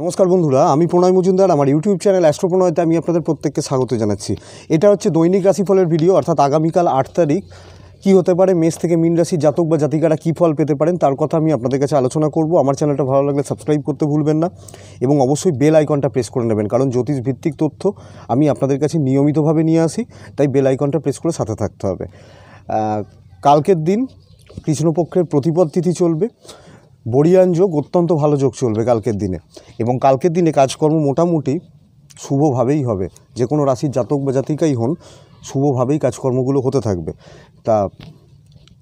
নমস্কার বন্ধুরা আমি প্রণয় মজুমদার আমার ইউটিউব চ্যানেল অ্যাস্ট্রোপ্রণয়তে আমি আপনাদের প্রত্যেককে স্বাগত জানাচ্ছি এটা হচ্ছে দৈনিক রাশিফলের ভিডিও অর্থাৎ আগামীকাল আট তারিখ কী হতে পারে মেষ থেকে মিন রাশি জাতক বা জাতিকারা কী ফল পেতে পারেন তার কথা আমি আপনাদের কাছে আলোচনা করব আমার চ্যানেলটা ভালো লাগলে সাবস্ক্রাইব করতে ভুলবেন না এবং অবশ্যই বেল আইকনটা প্রেস করে নেবেন কারণ জ্যোতিষ ভিত্তিক তথ্য আমি আপনাদের কাছে নিয়মিতভাবে নিয়ে আসি তাই বেল আইকনটা প্রেস করে সাথে থাকতে হবে কালকের দিন কৃষ্ণপক্ষের প্রতিপদ তিথি চলবে বরিয়ান যোগ অত্যন্ত ভালো যোগ চলবে কালকের দিনে এবং কালকের দিনে কাজকর্ম মোটামুটি শুভভাবেই হবে যে কোনো রাশির জাতক বা জাতিকাই হন শুভভাবেই কাজকর্মগুলো হতে থাকবে তা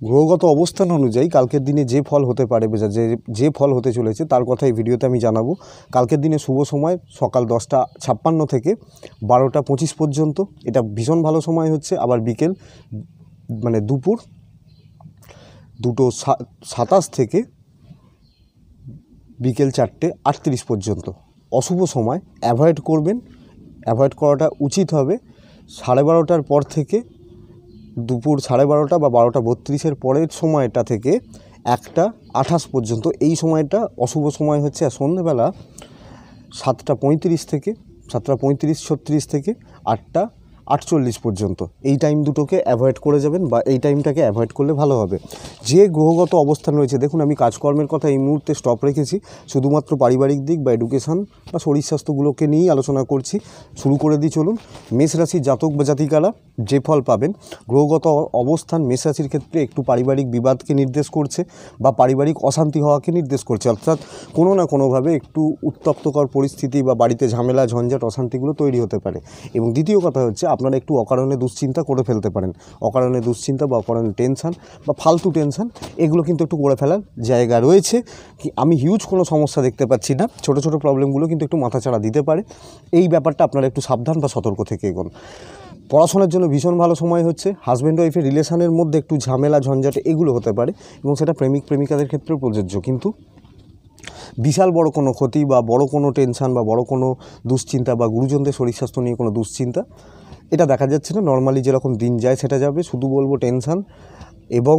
গ্রহগত অবস্থান অনুযায়ী কালকের দিনে যে ফল হতে পারে বেজা যে যে ফল হতে চলেছে তার কথা এই ভিডিওতে আমি জানাবো কালকের দিনে শুভ সময় সকাল দশটা ছাপ্পান্ন থেকে বারোটা পঁচিশ পর্যন্ত এটা ভীষণ ভালো সময় হচ্ছে আবার বিকেল মানে দুপুর দুটো সাতাশ থেকে বিকেল চারটে আটত্রিশ পর্যন্ত অশুভ সময় অ্যাভয়েড করবেন অ্যাভয়েড করাটা উচিত হবে সাড়ে বারোটার পর থেকে দুপুর সাড়ে বারোটা বা বারোটা বত্রিশের পরের সময়টা থেকে একটা আঠাশ পর্যন্ত এই সময়টা অশুভ সময় হচ্ছে আর সন্ধ্যেবেলা সাতটা পঁয়ত্রিশ থেকে সাতটা পঁয়ত্রিশ ছত্রিশ থেকে আটটা আটচল্লিশ পর্যন্ত এই টাইম দুটোকে অ্যাভয়েড করে যাবেন বা এই টাইমটাকে অ্যাভয়েড করলে ভালো হবে যে গ্রহগত অবস্থান রয়েছে দেখুন আমি কাজকর্মের কথা এই মুহূর্তে স্টপ রেখেছি শুধুমাত্র পারিবারিক দিক বা এডুকেশান বা শরীর স্বাস্থ্যগুলোকে নিয়েই আলোচনা করছি শুরু করে দিই চলুন মেষ রাশির জাতক বা জাতিকারা যে ফল পাবেন গ্রহগত অবস্থান মেষ রাশির ক্ষেত্রে একটু পারিবারিক বিবাদকে নির্দেশ করছে বা পারিবারিক অশান্তি হওয়াকে নির্দেশ করছে অর্থাৎ কোনো না কোনোভাবে একটু উত্তপ্তকর পরিস্থিতি বা বাড়িতে ঝামেলা ঝঞ্ঝাট অশান্তিগুলো তৈরি হতে পারে এবং দ্বিতীয় কথা হচ্ছে আপনারা একটু অকারণে দুশ্চিন্তা করে ফেলতে পারেন অকারণে দুশ্চিন্তা বা অকারণে টেনশান বা ফালতু টেনশান এগুলো কিন্তু একটু করে ফেলার জায়গা রয়েছে কি আমি হিউজ কোনো সমস্যা দেখতে পাচ্ছি না ছোটো ছোটো প্রবলেমগুলো কিন্তু একটু মাথাচাড়া দিতে পারে এই ব্যাপারটা আপনারা একটু সাবধান বা সতর্ক থেকে এগোন পড়াশোনার জন্য ভীষণ ভালো সময় হচ্ছে হাজব্যান্ড ওয়াইফের রিলেশনের মধ্যে একটু ঝামেলা ঝঞ্ঝাট এগুলো হতে পারে এবং সেটা প্রেমিক প্রেমিকাদের ক্ষেত্রেও প্রযোজ্য কিন্তু বিশাল বড় কোনো ক্ষতি বা বড় কোনো টেনশান বা বড় কোনো দুশ্চিন্তা বা গুরুজনদের শরীর স্বাস্থ্য নিয়ে কোনো দুশ্চিন্তা এটা দেখা যাচ্ছে না নর্মালি যেরকম দিন যায় সেটা যাবে শুধু বলবো টেনশান এবং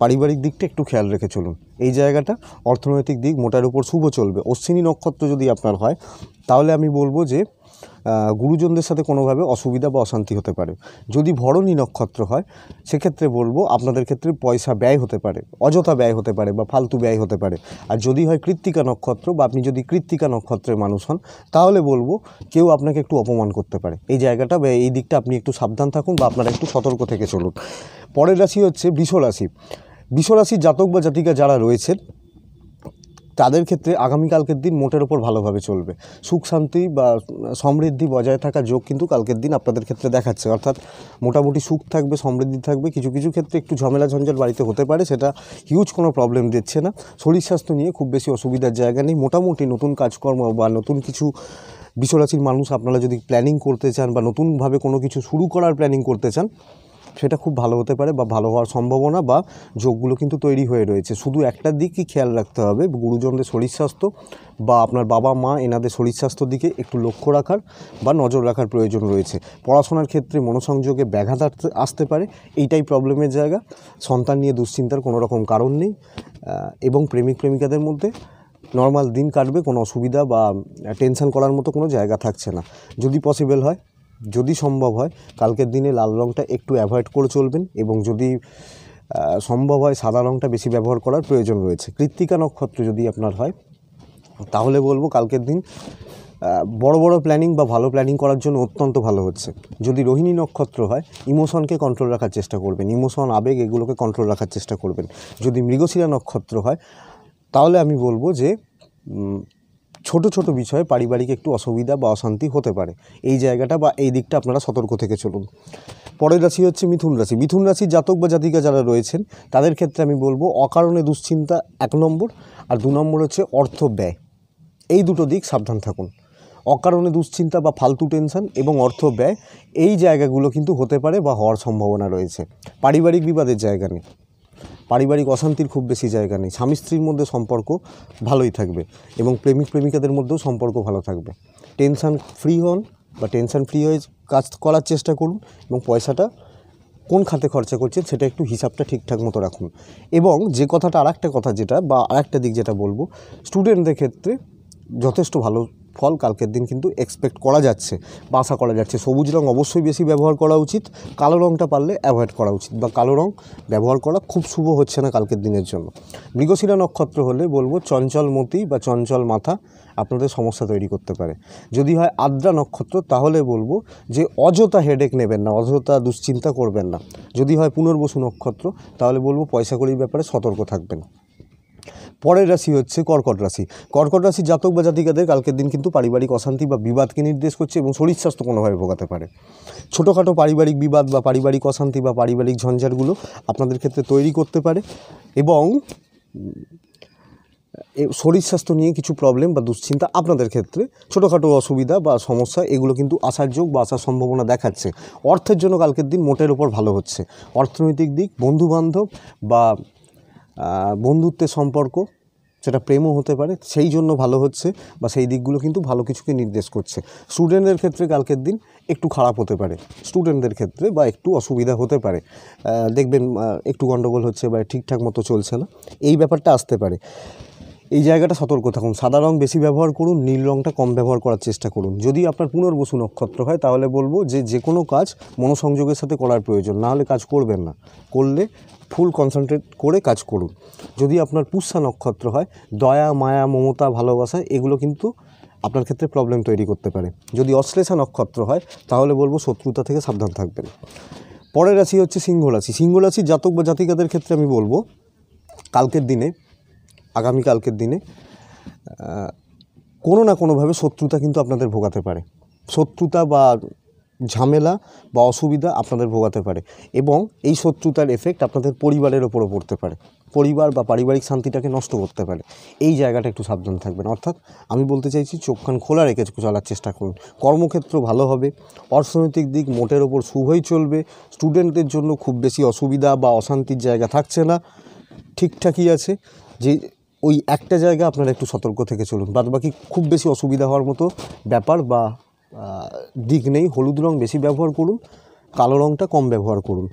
পারিবারিক দিকটা একটু খেয়াল রেখে চলুন এই জায়গাটা অর্থনৈতিক দিক মোটার উপর শুভ চলবে অশ্বিনী নক্ষত্র যদি আপনার হয় তাহলে আমি বলবো যে গুরুজনদের সাথে কোনোভাবে অসুবিধা বা অশান্তি হতে পারে যদি ভরণী নক্ষত্র হয় সেক্ষেত্রে বলবো আপনাদের ক্ষেত্রে পয়সা ব্যয় হতে পারে অযথা ব্যয় হতে পারে বা ফালতু ব্যয় হতে পারে আর যদি হয় কৃত্তিকা নক্ষত্র বা আপনি যদি কৃত্তিকা নক্ষত্রের মানুষ হন তাহলে বলবো কেউ আপনাকে একটু অপমান করতে পারে এই জায়গাটা বা এই দিকটা আপনি একটু সাবধান থাকুন বা আপনারা একটু সতর্ক থেকে চলুন পরের রাশি হচ্ছে বৃষ রাশি বৃষ রাশির জাতক বা জাতিকা যারা রয়েছেন তাদের ক্ষেত্রে আগামীকালকের দিন মোটের ওপর ভালোভাবে চলবে সুখ শান্তি বা সমৃদ্ধি বজায় থাকা যোগ কিন্তু কালকের দিন আপনাদের ক্ষেত্রে দেখাচ্ছে অর্থাৎ মোটামুটি সুখ থাকবে সমৃদ্ধি থাকবে কিছু কিছু ক্ষেত্রে একটু ঝামেলা ঝঞ্ঝাল বাড়িতে হতে পারে সেটা হিউজ কোনো প্রবলেম দিচ্ছে না শরীর স্বাস্থ্য নিয়ে খুব বেশি অসুবিধার জায়গা নেই মোটামুটি নতুন কাজকর্ম বা নতুন কিছু বিচলাচির মানুষ আপনারা যদি প্ল্যানিং করতে চান বা নতুনভাবে কোনো কিছু শুরু করার প্ল্যানিং করতে চান সেটা খুব ভালো হতে পারে বা ভালো হওয়ার সম্ভাবনা বা যোগগুলো কিন্তু তৈরি হয়ে রয়েছে শুধু একটা দিকই খেয়াল রাখতে হবে গুরুজনদের শরীর স্বাস্থ্য বা আপনার বাবা মা এনাদের শরীর স্বাস্থ্যর দিকে একটু লক্ষ্য রাখার বা নজর রাখার প্রয়োজন রয়েছে পড়াশোনার ক্ষেত্রে মনোসংযোগে ব্যাঘাত আসতে পারে এইটাই প্রবলেমের জায়গা সন্তান নিয়ে দুশ্চিন্তার কোনো রকম কারণ নেই এবং প্রেমিক প্রেমিকাদের মধ্যে নর্মাল দিন কাটবে কোনো অসুবিধা বা টেনশন করার মতো কোনো জায়গা থাকছে না যদি পসিবল হয় যদি সম্ভব হয় কালকের দিনে লাল রঙটা একটু অ্যাভয়েড করে চলবেন এবং যদি সম্ভব হয় সাদা রঙটা বেশি ব্যবহার করার প্রয়োজন রয়েছে কৃত্তিকা নক্ষত্র যদি আপনার হয় তাহলে বলবো কালকের দিন বড় বড় প্ল্যানিং বা ভালো প্ল্যানিং করার জন্য অত্যন্ত ভালো হচ্ছে যদি রোহিণী নক্ষত্র হয় ইমোশনকে কন্ট্রোল রাখার চেষ্টা করবেন ইমোশন আবেগ এগুলোকে কন্ট্রোল রাখার চেষ্টা করবেন যদি মৃগশিরা নক্ষত্র হয় তাহলে আমি বলবো যে ছোট ছোট বিষয়ে পারিবারিক একটু অসুবিধা বা অশান্তি হতে পারে এই জায়গাটা বা এই দিকটা আপনারা সতর্ক থেকে চলুন পরের রাশি হচ্ছে মিথুন রাশি মিথুন রাশির জাতক বা জাতিকা যারা রয়েছেন তাদের ক্ষেত্রে আমি বলবো অকারণে দুশ্চিন্তা এক নম্বর আর দু নম্বর হচ্ছে অর্থ ব্যয় এই দুটো দিক সাবধান থাকুন অকারণে দুশ্চিন্তা বা ফালতু টেনশন এবং অর্থ ব্যয় এই জায়গাগুলো কিন্তু হতে পারে বা হওয়ার সম্ভাবনা রয়েছে পারিবারিক বিবাদের জায়গা নেই পারিবারিক অশান্তির খুব বেশি জায়গা নেই স্বামী স্ত্রীর মধ্যে সম্পর্ক ভালোই থাকবে এবং প্রেমিক প্রেমিকাদের মধ্যেও সম্পর্ক ভালো থাকবে টেনশান ফ্রি হন বা টেনশান ফ্রি হয়ে কাজ করার চেষ্টা করুন এবং পয়সাটা কোন খাতে খরচা করছেন সেটা একটু হিসাবটা ঠিকঠাক মতো রাখুন এবং যে কথাটা আরেকটা কথা যেটা বা আরেকটা দিক যেটা বলবো স্টুডেন্টদের ক্ষেত্রে যথেষ্ট ভালো ফল কালকের দিন কিন্তু এক্সপেক্ট করা যাচ্ছে বাসা করা যাচ্ছে সবুজ রং অবশ্যই বেশি ব্যবহার করা উচিত কালো রংটা পারলে অ্যাভয়েড করা উচিত বা কালো রং ব্যবহার করা খুব শুভ হচ্ছে না কালকের দিনের জন্য মৃগশিরা নক্ষত্র হলে বলবো চঞ্চল মতি বা চঞ্চল মাথা আপনাদের সমস্যা তৈরি করতে পারে যদি হয় আদ্রা নক্ষত্র তাহলে বলবো যে অযথা হেডেক নেবেন না অযথা দুশ্চিন্তা করবেন না যদি হয় পুনর্বসু নক্ষত্র তাহলে বলবো পয়সা ব্যাপারে সতর্ক থাকবেন পরের রাশি হচ্ছে কর্কট রাশি কর্কট রাশি জাতক বা জাতিকাদের কালকের দিন কিন্তু পারিবারিক অশান্তি বা বিবাদকে নির্দেশ করছে এবং শরীর স্বাস্থ্য কোনোভাবে ভোগাতে পারে ছোটোখাটো পারিবারিক বিবাদ বা পারিবারিক অশান্তি বা পারিবারিক ঝঞ্ঝাটগুলো আপনাদের ক্ষেত্রে তৈরি করতে পারে এবং শরীর স্বাস্থ্য নিয়ে কিছু প্রবলেম বা দুশ্চিন্তা আপনাদের ক্ষেত্রে ছোটোখাটো অসুবিধা বা সমস্যা এগুলো কিন্তু আসার যোগ বা আসার সম্ভাবনা দেখাচ্ছে অর্থের জন্য কালকের দিন মোটের ওপর ভালো হচ্ছে অর্থনৈতিক দিক বন্ধুবান্ধব বা বন্ধুত্বের সম্পর্ক সেটা প্রেমও হতে পারে সেই জন্য ভালো হচ্ছে বা সেই দিকগুলো কিন্তু ভালো কিছুকে নির্দেশ করছে স্টুডেন্টদের ক্ষেত্রে কালকের দিন একটু খারাপ হতে পারে স্টুডেন্টদের ক্ষেত্রে বা একটু অসুবিধা হতে পারে দেখবেন একটু গণ্ডগোল হচ্ছে বা ঠিকঠাক মতো চলছে না এই ব্যাপারটা আসতে পারে এই জায়গাটা সতর্ক থাকুন সাদা রং বেশি ব্যবহার করুন নীল রংটা কম ব্যবহার করার চেষ্টা করুন যদি আপনার পুনর্বসু নক্ষত্র হয় তাহলে বলবো যে যে কোনো কাজ মনোসংযোগের সাথে করার প্রয়োজন না হলে কাজ করবেন না করলে ফুল কনসেন্ট্রেট করে কাজ করুন যদি আপনার পুষ্যা নক্ষত্র হয় দয়া মায়া মমতা ভালোবাসা এগুলো কিন্তু আপনার ক্ষেত্রে প্রবলেম তৈরি করতে পারে যদি অশ্লেষা নক্ষত্র হয় তাহলে বলবো শত্রুতা থেকে সাবধান থাকবেন পরের রাশি হচ্ছে সিংহ রাশি সিংহ রাশি জাতক বা জাতিকাদের ক্ষেত্রে আমি বলবো কালকের দিনে আগামী কালকের দিনে কোনো না কোনোভাবে শত্রুতা কিন্তু আপনাদের ভোগাতে পারে শত্রুতা বা ঝামেলা বা অসুবিধা আপনাদের ভোগাতে পারে এবং এই শত্রুতার এফেক্ট আপনাদের পরিবারের ওপরও পড়তে পারে পরিবার বা পারিবারিক শান্তিটাকে নষ্ট করতে পারে এই জায়গাটা একটু সাবধান থাকবেন অর্থাৎ আমি বলতে চাইছি চোখখান খোলা রেখে চলার চেষ্টা করুন কর্মক্ষেত্র ভালো হবে অর্থনৈতিক দিক মোটের ওপর শুভই চলবে স্টুডেন্টদের জন্য খুব বেশি অসুবিধা বা অশান্তির জায়গা থাকছে না ঠিকঠাকই আছে যে ওই একটা জায়গা আপনারা একটু সতর্ক থেকে চলুন বাদবাকি খুব বেশি অসুবিধা হওয়ার মতো ব্যাপার বা দিক নেই হলুদ রং বেশি ব্যবহার করুন কালো রংটা কম ব্যবহার করুন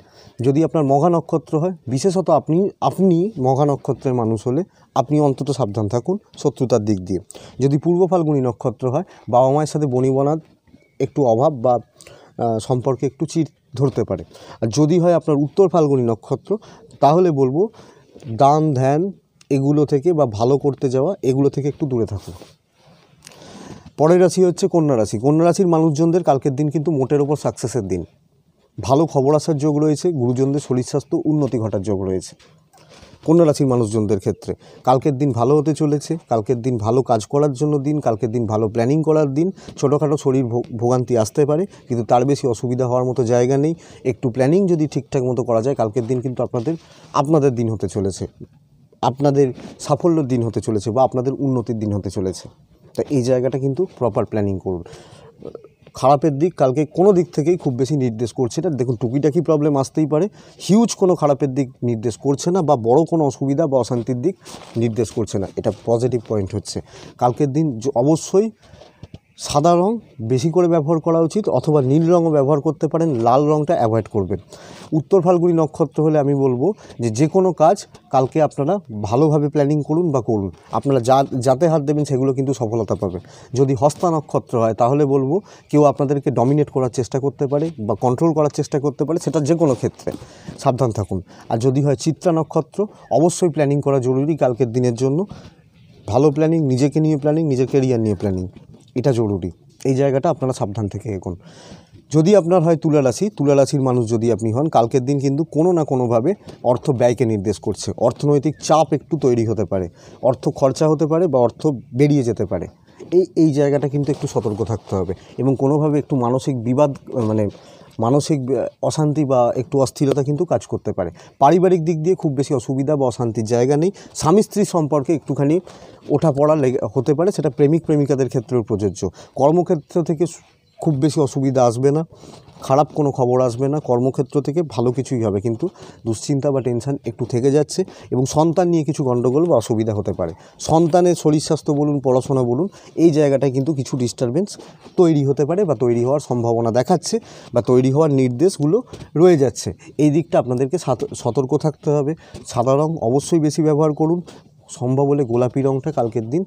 যদি আপনার মঘা নক্ষত্র হয় বিশেষত আপনি আপনি মঘা নক্ষত্রের মানুষ হলে আপনি অন্তত সাবধান থাকুন শত্রুতার দিক দিয়ে যদি পূর্ব ফাল্গুনি নক্ষত্র হয় বাবা মায়ের সাথে বনিবনার একটু অভাব বা সম্পর্কে একটু চির ধরতে পারে আর যদি হয় আপনার উত্তর ফাল্গুনি নক্ষত্র তাহলে বলবো দান ধ্যান এগুলো থেকে বা ভালো করতে যাওয়া এগুলো থেকে একটু দূরে থাকুন পরের রাশি হচ্ছে কন্যা রাশি কন্যা রাশির মানুষজনদের কালকের দিন কিন্তু মোটের ওপর সাকসেসের দিন ভালো খবর আসার যোগ রয়েছে গুরুজনদের শরীর স্বাস্থ্য উন্নতি ঘটার যোগ রয়েছে কন্যা রাশির মানুষজনদের ক্ষেত্রে কালকের দিন ভালো হতে চলেছে কালকের দিন ভালো কাজ করার জন্য দিন কালকের দিন ভালো প্ল্যানিং করার দিন ছোটোখাটো শরীর ভোগান্তি আসতে পারে কিন্তু তার বেশি অসুবিধা হওয়ার মতো জায়গা নেই একটু প্ল্যানিং যদি ঠিকঠাক মতো করা যায় কালকের দিন কিন্তু আপনাদের আপনাদের দিন হতে চলেছে আপনাদের সাফল্যের দিন হতে চলেছে বা আপনাদের উন্নতির দিন হতে চলেছে তা এই জায়গাটা কিন্তু প্রপার প্ল্যানিং করুন খারাপের দিক কালকে কোনো দিক থেকেই খুব বেশি নির্দেশ করছে না দেখুন টুকিটাকি প্রবলেম আসতেই পারে হিউজ কোনো খারাপের দিক নির্দেশ করছে না বা বড় কোনো অসুবিধা বা অশান্তির দিক নির্দেশ করছে না এটা পজিটিভ পয়েন্ট হচ্ছে কালকের দিন অবশ্যই সাদা রং বেশি করে ব্যবহার করা উচিত অথবা নীল রঙও ব্যবহার করতে পারেন লাল রঙটা অ্যাভয়েড করবেন উত্তর ফাল্গুনি নক্ষত্র হলে আমি বলবো যে যে কোনো কাজ কালকে আপনারা ভালোভাবে প্ল্যানিং করুন বা করুন আপনারা যা যাতে হাত দেবেন সেগুলো কিন্তু সফলতা পাবে যদি হস্তা নক্ষত্র হয় তাহলে বলবো কেউ আপনাদেরকে ডমিনেট করার চেষ্টা করতে পারে বা কন্ট্রোল করার চেষ্টা করতে পারে সেটা যে কোনো ক্ষেত্রে সাবধান থাকুন আর যদি হয় চিত্রা নক্ষত্র অবশ্যই প্ল্যানিং করা জরুরি কালকের দিনের জন্য ভালো প্ল্যানিং নিজেকে নিয়ে প্ল্যানিং নিজের কেরিয়ার নিয়ে প্ল্যানিং এটা জরুরি এই জায়গাটা আপনারা সাবধান থেকে এগোন যদি আপনার হয় তুলা রাশি তুলা রাশির মানুষ যদি আপনি হন কালকের দিন কিন্তু কোনো না কোনোভাবে অর্থ ব্যয়কে নির্দেশ করছে অর্থনৈতিক চাপ একটু তৈরি হতে পারে অর্থ খরচা হতে পারে বা অর্থ বেরিয়ে যেতে পারে এই এই জায়গাটা কিন্তু একটু সতর্ক থাকতে হবে এবং কোনোভাবে একটু মানসিক বিবাদ মানে মানসিক অশান্তি বা একটু অস্থিরতা কিন্তু কাজ করতে পারে পারিবারিক দিক দিয়ে খুব বেশি অসুবিধা বা অশান্তির জায়গা নেই স্বামী স্ত্রী সম্পর্কে একটুখানি ওঠা পড়া হতে পারে সেটা প্রেমিক প্রেমিকাদের ক্ষেত্রেও প্রযোজ্য কর্মক্ষেত্র থেকে খুব বেশি অসুবিধা আসবে না খারাপ কোনো খবর আসবে না কর্মক্ষেত্র থেকে ভালো কিছুই হবে কিন্তু দুশ্চিন্তা বা টেনশান একটু থেকে যাচ্ছে এবং সন্তান নিয়ে কিছু গণ্ডগোল বা অসুবিধা হতে পারে সন্তানের শরীর স্বাস্থ্য বলুন পড়াশোনা বলুন এই জায়গাটায় কিন্তু কিছু ডিস্টারবেন্স তৈরি হতে পারে বা তৈরি হওয়ার সম্ভাবনা দেখাচ্ছে বা তৈরি হওয়ার নির্দেশগুলো রয়ে যাচ্ছে এই দিকটা আপনাদেরকে সতর্ক থাকতে হবে সাদা রং অবশ্যই বেশি ব্যবহার করুন সম্ভব হলে গোলাপি রঙটা কালকের দিন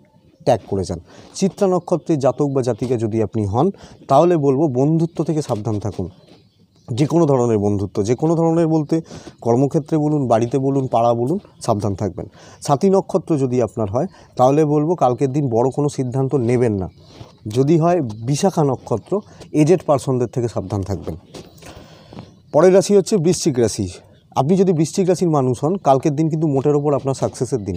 ত্যাগ করে যান চিত্রা নক্ষত্রের জাতক বা জাতিকা যদি আপনি হন তাহলে বলবো বন্ধুত্ব থেকে সাবধান থাকুন যে কোনো ধরনের বন্ধুত্ব যে কোনো ধরনের বলতে কর্মক্ষেত্রে বলুন বাড়িতে বলুন পাড়া বলুন সাবধান থাকবেন সাথী নক্ষত্র যদি আপনার হয় তাহলে বলবো কালকের দিন বড় কোনো সিদ্ধান্ত নেবেন না যদি হয় বিশাখা নক্ষত্র এজেড পার্সনদের থেকে সাবধান থাকবেন পরের রাশি হচ্ছে বৃশ্চিক রাশি আপনি যদি বৃশ্চিক রাশির মানুষ হন কালকের দিন কিন্তু মোটের ওপর আপনার সাকসেসের দিন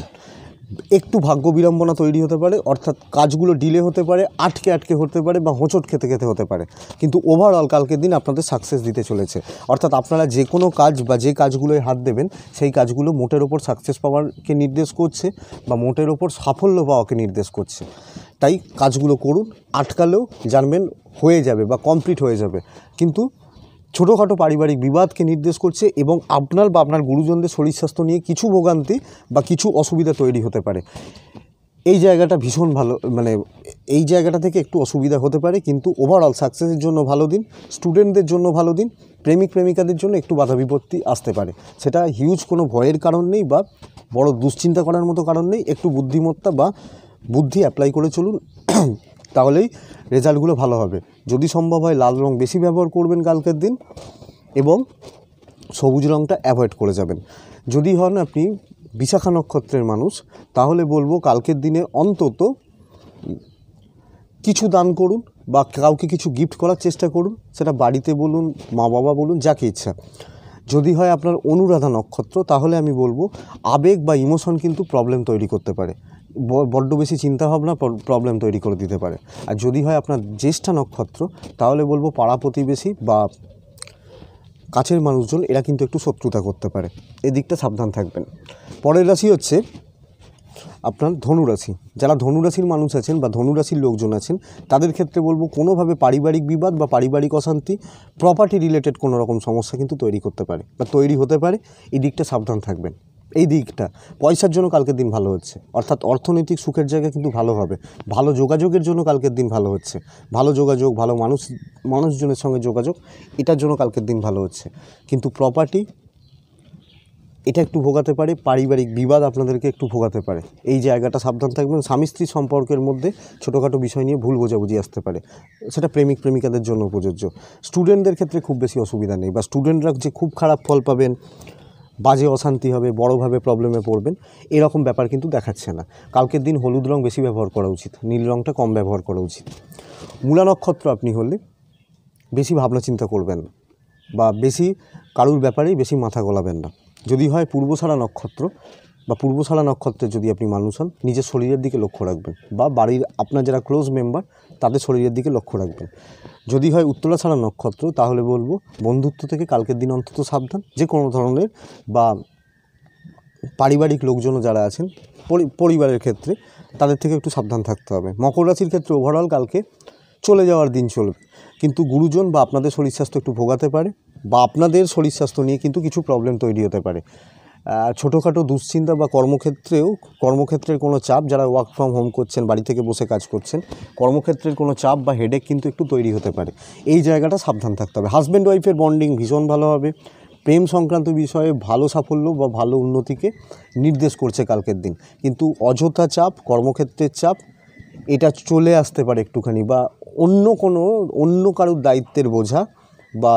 একটু ভাগ্য বিড়ম্বনা তৈরি হতে পারে অর্থাৎ কাজগুলো ডিলে হতে পারে আটকে আটকে হতে পারে বা হোঁচট খেতে খেতে হতে পারে কিন্তু ওভারঅল কালকের দিন আপনাদের সাকসেস দিতে চলেছে অর্থাৎ আপনারা যে কোনো কাজ বা যে কাজগুলোয় হাত দেবেন সেই কাজগুলো মোটের ওপর সাকসেস পাওয়ারকে নির্দেশ করছে বা মোটের ওপর সাফল্য পাওয়াকে নির্দেশ করছে তাই কাজগুলো করুন আটকালেও জানবেন হয়ে যাবে বা কমপ্লিট হয়ে যাবে কিন্তু ছোটোখাটো পারিবারিক বিবাদকে নির্দেশ করছে এবং আপনার বা আপনার গুরুজনদের শরীর স্বাস্থ্য নিয়ে কিছু ভোগান্তি বা কিছু অসুবিধা তৈরি হতে পারে এই জায়গাটা ভীষণ ভালো মানে এই জায়গাটা থেকে একটু অসুবিধা হতে পারে কিন্তু ওভারঅল সাকসেসের জন্য ভালো দিন স্টুডেন্টদের জন্য ভালো দিন প্রেমিক প্রেমিকাদের জন্য একটু বাধা বিপত্তি আসতে পারে সেটা হিউজ কোনো ভয়ের কারণ নেই বা বড় দুশ্চিন্তা করার মতো কারণ নেই একটু বুদ্ধিমত্তা বা বুদ্ধি অ্যাপ্লাই করে চলুন তাহলেই রেজাল্টগুলো ভালো হবে যদি সম্ভব হয় লাল রং বেশি ব্যবহার করবেন কালকের দিন এবং সবুজ রঙটা অ্যাভয়েড করে যাবেন যদি হন আপনি বিশাখা নক্ষত্রের মানুষ তাহলে বলবো কালকের দিনে অন্তত কিছু দান করুন বা কাউকে কিছু গিফট করার চেষ্টা করুন সেটা বাড়িতে বলুন মা বাবা বলুন যাকে ইচ্ছা যদি হয় আপনার অনুরাধা নক্ষত্র তাহলে আমি বলবো আবেগ বা ইমোশন কিন্তু প্রবলেম তৈরি করতে পারে বড্ড বেশি চিন্তাভাবনা প্রবলেম তৈরি করে দিতে পারে আর যদি হয় আপনার জ্যেষ্ঠা নক্ষত্র তাহলে বলবো পাড়া প্রতিবেশী বা কাছের মানুষজন এরা কিন্তু একটু শত্রুতা করতে পারে এদিকটা সাবধান থাকবেন পরের রাশি হচ্ছে আপনার ধনুরাশি যারা ধনুরাশির মানুষ আছেন বা ধনুরাশির লোকজন আছেন তাদের ক্ষেত্রে বলবো কোনোভাবে পারিবারিক বিবাদ বা পারিবারিক অশান্তি প্রপার্টি রিলেটেড কোনো রকম সমস্যা কিন্তু তৈরি করতে পারে বা তৈরি হতে পারে এদিকটা সাবধান থাকবেন এই দিকটা পয়সার জন্য কালকের দিন ভালো হচ্ছে অর্থাৎ অর্থনৈতিক সুখের জায়গা কিন্তু ভালো হবে ভালো যোগাযোগের জন্য কালকের দিন ভালো হচ্ছে ভালো যোগাযোগ ভালো মানুষ মানুষজনের সঙ্গে যোগাযোগ এটার জন্য কালকের দিন ভালো হচ্ছে কিন্তু প্রপার্টি এটা একটু ভোগাতে পারে পারিবারিক বিবাদ আপনাদেরকে একটু ভোগাতে পারে এই জায়গাটা সাবধান থাকবেন স্বামী স্ত্রী সম্পর্কের মধ্যে ছোটোখাটো বিষয় নিয়ে ভুল বোঝাবুঝি আসতে পারে সেটা প্রেমিক প্রেমিকাদের জন্য প্রযোজ্য স্টুডেন্টদের ক্ষেত্রে খুব বেশি অসুবিধা নেই বা স্টুডেন্টরা যে খুব খারাপ ফল পাবেন বাজে অশান্তি হবে বড়োভাবে প্রবলেমে পড়বেন এরকম ব্যাপার কিন্তু দেখাচ্ছে না কালকের দিন হলুদ রং বেশি ব্যবহার করা উচিত নীল রংটা কম ব্যবহার করা উচিত মূলা নক্ষত্র আপনি হলে বেশি ভাবনা চিন্তা করবেন না বা বেশি কারুর ব্যাপারেই বেশি মাথা গলাবেন না যদি হয় পূর্বসারা নক্ষত্র বা পূর্বশালা নক্ষত্রে যদি আপনি মানুষ হন নিজের শরীরের দিকে লক্ষ্য রাখবেন বা বাড়ির আপনার যারা ক্লোজ মেম্বার তাদের শরীরের দিকে লক্ষ্য রাখবেন যদি হয় উত্তলা ছাড়া নক্ষত্র তাহলে বলবো বন্ধুত্ব থেকে কালকের দিন অন্তত সাবধান যে কোনো ধরনের বা পারিবারিক লোকজনও যারা আছেন পরিবারের ক্ষেত্রে তাদের থেকে একটু সাবধান থাকতে হবে মকর রাশির ক্ষেত্রে ওভারঅল কালকে চলে যাওয়ার দিন চলবে কিন্তু গুরুজন বা আপনাদের শরীর স্বাস্থ্য একটু ভোগাতে পারে বা আপনাদের শরীর স্বাস্থ্য নিয়ে কিন্তু কিছু প্রবলেম তৈরি হতে পারে ছোটোখাটো দুশ্চিন্তা বা কর্মক্ষেত্রেও কর্মক্ষেত্রের কোনো চাপ যারা ওয়ার্ক ফ্রম হোম করছেন বাড়ি থেকে বসে কাজ করছেন কর্মক্ষেত্রের কোনো চাপ বা হেডেক কিন্তু একটু তৈরি হতে পারে এই জায়গাটা সাবধান থাকতে হবে হাজব্যান্ড ওয়াইফের বন্ডিং ভীষণ ভালো হবে প্রেম সংক্রান্ত বিষয়ে ভালো সাফল্য বা ভালো উন্নতিকে নির্দেশ করছে কালকের দিন কিন্তু অযথা চাপ কর্মক্ষেত্রের চাপ এটা চলে আসতে পারে একটুখানি বা অন্য কোনো অন্য কারোর দায়িত্বের বোঝা বা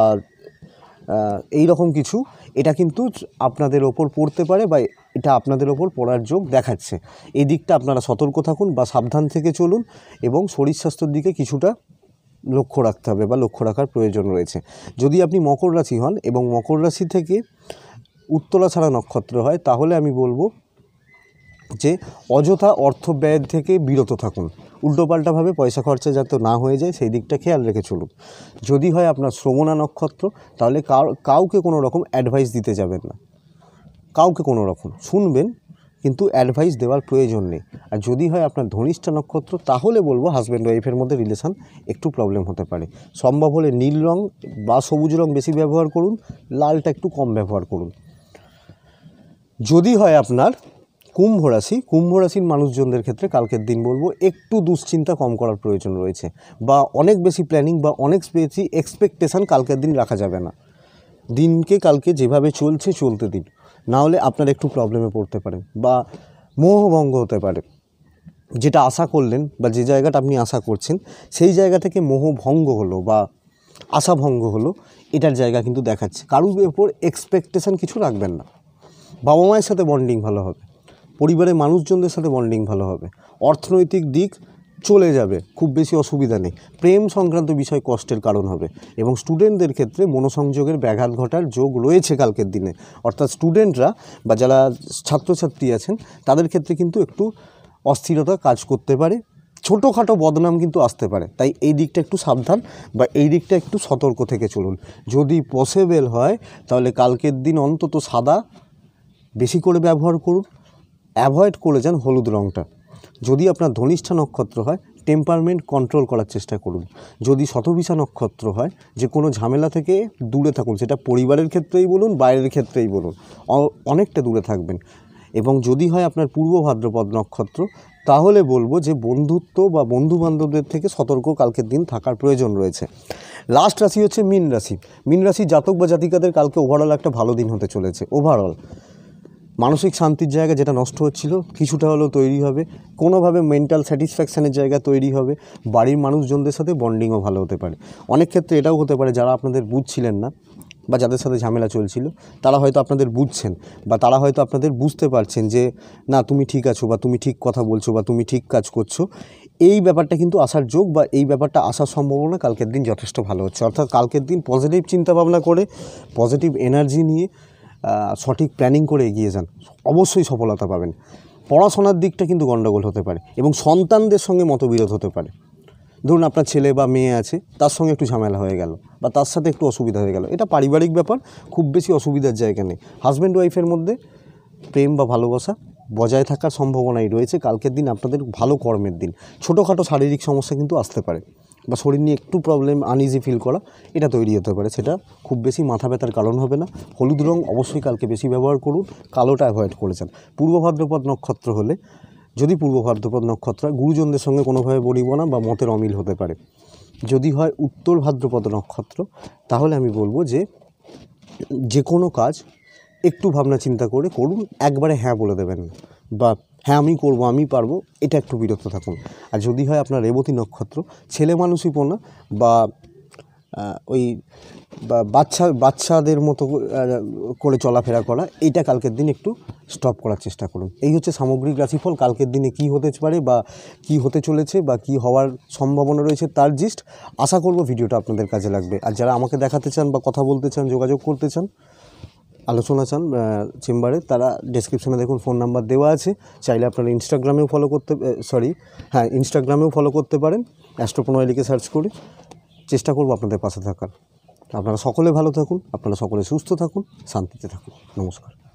এই রকম কিছু এটা কিন্তু আপনাদের ওপর পড়তে পারে বা এটা আপনাদের ওপর পড়ার যোগ দেখাচ্ছে এই দিকটা আপনারা সতর্ক থাকুন বা সাবধান থেকে চলুন এবং শরীর স্বাস্থ্যের দিকে কিছুটা লক্ষ্য রাখতে হবে বা লক্ষ্য রাখার প্রয়োজন রয়েছে যদি আপনি মকর রাশি হন এবং মকর রাশি থেকে উত্তলা ছাড়া নক্ষত্র হয় তাহলে আমি বলবো যে অযথা অর্থ ব্যয়ের থেকে বিরত থাকুন উল্টোপাল্টাভাবে পয়সা খরচা যাতে না হয়ে যায় সেই দিকটা খেয়াল রেখে চলুন যদি হয় আপনার শ্রমণা নক্ষত্র তাহলে কাউকে কোনো রকম অ্যাডভাইস দিতে যাবেন না কাউকে কোনো রকম শুনবেন কিন্তু অ্যাডভাইস দেওয়ার প্রয়োজন নেই আর যদি হয় আপনার ধনিষ্ঠা নক্ষত্র তাহলে বলবো হাজব্যান্ড ওয়াইফের মধ্যে রিলেশান একটু প্রবলেম হতে পারে সম্ভব হলে নীল রং বা সবুজ রং বেশি ব্যবহার করুন লালটা একটু কম ব্যবহার করুন যদি হয় আপনার কুম্ভ রাশি কুম্ভ রাশির মানুষজনদের ক্ষেত্রে কালকের দিন বলবো একটু দুশ্চিন্তা কম করার প্রয়োজন রয়েছে বা অনেক বেশি প্ল্যানিং বা অনেক বেশি এক্সপেকটেশান কালকের দিন রাখা যাবে না দিনকে কালকে যেভাবে চলছে চলতে দিন না হলে একটু প্রবলেমে পড়তে পারেন বা মোহভঙ্গ হতে পারে যেটা আশা করলেন বা যে জায়গাটা আপনি আশা করছেন সেই জায়গা থেকে মোহভঙ্গ হলো বা আশাভঙ্গ হলো এটার জায়গা কিন্তু দেখাচ্ছে কারুর উপর এক্সপেকটেশান কিছু রাখবেন না বাবা মায়ের সাথে বন্ডিং ভালো হবে পরিবারের মানুষজনদের সাথে বন্ডিং ভালো হবে অর্থনৈতিক দিক চলে যাবে খুব বেশি অসুবিধা নেই প্রেম সংক্রান্ত বিষয় কষ্টের কারণ হবে এবং স্টুডেন্টদের ক্ষেত্রে মনোসংযোগের ব্যাঘাত ঘটার যোগ রয়েছে কালকের দিনে অর্থাৎ স্টুডেন্টরা বা যারা ছাত্রছাত্রী আছেন তাদের ক্ষেত্রে কিন্তু একটু অস্থিরতা কাজ করতে পারে ছোটোখাটো বদনাম কিন্তু আসতে পারে তাই এই দিকটা একটু সাবধান বা এই দিকটা একটু সতর্ক থেকে চলুন যদি পসিবেল হয় তাহলে কালকের দিন অন্তত সাদা বেশি করে ব্যবহার করুন অ্যাভয়েড করে যান হলুদ রঙটা যদি আপনার ধনিষ্ঠা নক্ষত্র হয় টেম্পারমেন্ট কন্ট্রোল করার চেষ্টা করুন যদি শতভিসা নক্ষত্র হয় যে কোনো ঝামেলা থেকে দূরে থাকুন সেটা পরিবারের ক্ষেত্রেই বলুন বাইরের ক্ষেত্রেই বলুন অনেকটা দূরে থাকবেন এবং যদি হয় আপনার পূর্ব ভাদ্রপদ নক্ষত্র তাহলে বলবো যে বন্ধুত্ব বা বন্ধু বান্ধবদের থেকে সতর্ক কালকের দিন থাকার প্রয়োজন রয়েছে লাস্ট রাশি হচ্ছে মীন রাশি মীন রাশি জাতক বা জাতিকাদের কালকে ওভারঅল একটা ভালো দিন হতে চলেছে ওভারঅল মানসিক শান্তির জায়গা যেটা নষ্ট হচ্ছিল কিছুটা হলেও তৈরি হবে কোনোভাবে মেন্টাল স্যাটিসফ্যাকশানের জায়গা তৈরি হবে বাড়ির মানুষজনদের সাথে বন্ডিংও ভালো হতে পারে অনেক ক্ষেত্রে এটাও হতে পারে যারা আপনাদের বুঝছিলেন না বা যাদের সাথে ঝামেলা চলছিল তারা হয়তো আপনাদের বুঝছেন বা তারা হয়তো আপনাদের বুঝতে পারছেন যে না তুমি ঠিক আছো বা তুমি ঠিক কথা বলছো বা তুমি ঠিক কাজ করছো এই ব্যাপারটা কিন্তু আসার যোগ বা এই ব্যাপারটা আসার সম্ভাবনা কালকের দিন যথেষ্ট ভালো হচ্ছে অর্থাৎ কালকের দিন পজিটিভ চিন্তাভাবনা করে পজিটিভ এনার্জি নিয়ে সঠিক প্ল্যানিং করে এগিয়ে যান অবশ্যই সফলতা পাবেন পড়াশোনার দিকটা কিন্তু গণ্ডগোল হতে পারে এবং সন্তানদের সঙ্গে মতবিরোধ হতে পারে ধরুন আপনার ছেলে বা মেয়ে আছে তার সঙ্গে একটু ঝামেলা হয়ে গেল বা তার সাথে একটু অসুবিধা হয়ে গেল এটা পারিবারিক ব্যাপার খুব বেশি অসুবিধার জায়গা নেই হাজব্যান্ড ওয়াইফের মধ্যে প্রেম বা ভালোবাসা বজায় থাকার সম্ভাবনাই রয়েছে কালকের দিন আপনাদের ভালো কর্মের দিন ছোটোখাটো শারীরিক সমস্যা কিন্তু আসতে পারে বা শরীর নিয়ে একটু প্রবলেম আনইজি ফিল করা এটা তৈরি হতে পারে সেটা খুব বেশি মাথা ব্যথার কারণ হবে না হলুদ রঙ অবশ্যই কালকে বেশি ব্যবহার করুন কালোটা অ্যাভয়েড করেছেন পূর্ব ভাদ্রপদ নক্ষত্র হলে যদি পূর্ব ভাদ্রপদ নক্ষত্র গুরুজনদের সঙ্গে কোনোভাবে বলিব না বা মতের অমিল হতে পারে যদি হয় উত্তর ভাদ্রপদ নক্ষত্র তাহলে আমি বলবো যে যে কোনো কাজ একটু ভাবনা চিন্তা করে করুন একবারে হ্যাঁ বলে দেবেন না বা হ্যাঁ আমি করবো আমি পারবো এটা একটু বিরক্ত থাকুন আর যদি হয় আপনার রেবতী নক্ষত্র ছেলে মানুষই পোনা বা ওই বাচ্চা বাচ্চাদের মতো করে চলাফেরা করা এটা কালকের দিন একটু স্টপ করার চেষ্টা করুন এই হচ্ছে সামগ্রিক রাশিফল কালকের দিনে কি হতে পারে বা কি হতে চলেছে বা কি হওয়ার সম্ভাবনা রয়েছে তার জিস্ট আশা করব ভিডিওটা আপনাদের কাজে লাগবে আর যারা আমাকে দেখাতে চান বা কথা বলতে চান যোগাযোগ করতে চান আলোচনা চান চেম্বারে তারা ডেসক্রিপশানে দেখুন ফোন নাম্বার দেওয়া আছে চাইলে আপনারা ইনস্টাগ্রামেও ফলো করতে সরি হ্যাঁ ইনস্টাগ্রামেও ফলো করতে পারেন অ্যাস্ট্রোপোনোয়েলিকে সার্চ করে চেষ্টা করব আপনাদের পাশে থাকার আপনারা সকলে ভালো থাকুন আপনারা সকলে সুস্থ থাকুন শান্তিতে থাকুন নমস্কার